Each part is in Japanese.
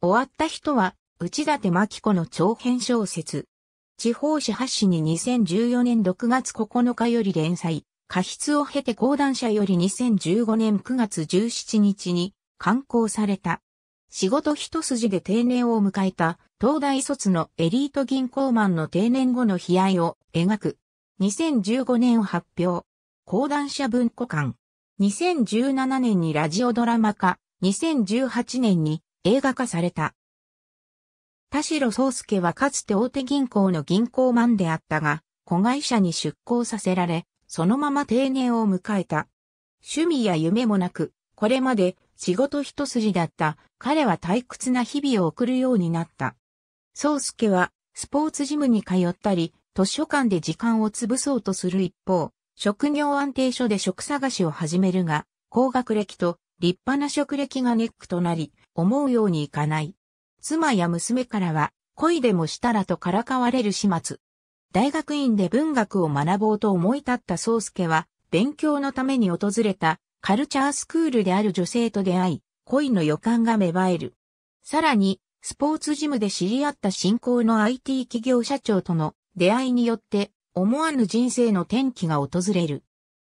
終わった人は、内立真巻子の長編小説。地方紙発紙に2014年6月9日より連載、過失を経て講談社より2015年9月17日に刊行された。仕事一筋で定年を迎えた東大卒のエリート銀行マンの定年後の悲哀を描く。2015年発表。講談社文庫館。2017年にラジオドラマ化。2018年に映画化された。田代宗介はかつて大手銀行の銀行マンであったが、子会社に出向させられ、そのまま定年を迎えた。趣味や夢もなく、これまで仕事一筋だった彼は退屈な日々を送るようになった。宗介はスポーツジムに通ったり、図書館で時間を潰そうとする一方、職業安定所で職探しを始めるが、高学歴と立派な職歴がネックとなり、思うようにいかない。妻や娘からは、恋でもしたらとからかわれる始末。大学院で文学を学ぼうと思い立った宗介は、勉強のために訪れたカルチャースクールである女性と出会い、恋の予感が芽生える。さらに、スポーツジムで知り合った新興の IT 企業社長との出会いによって、思わぬ人生の転機が訪れる。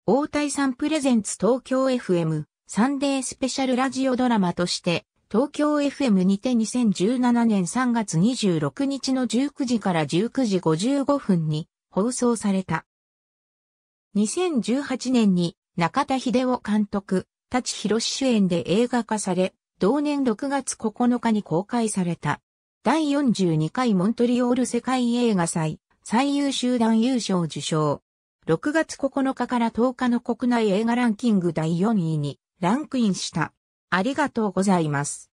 大体さんプレゼンツ東京 FM サンデースペシャルラジオドラマとして、東京 FM にて2017年3月26日の19時から19時55分に放送された。2018年に中田秀夫監督、立博主演で映画化され、同年6月9日に公開された。第42回モントリオール世界映画祭最優秀男優賞受賞。6月9日から10日の国内映画ランキング第4位にランクインした。ありがとうございます。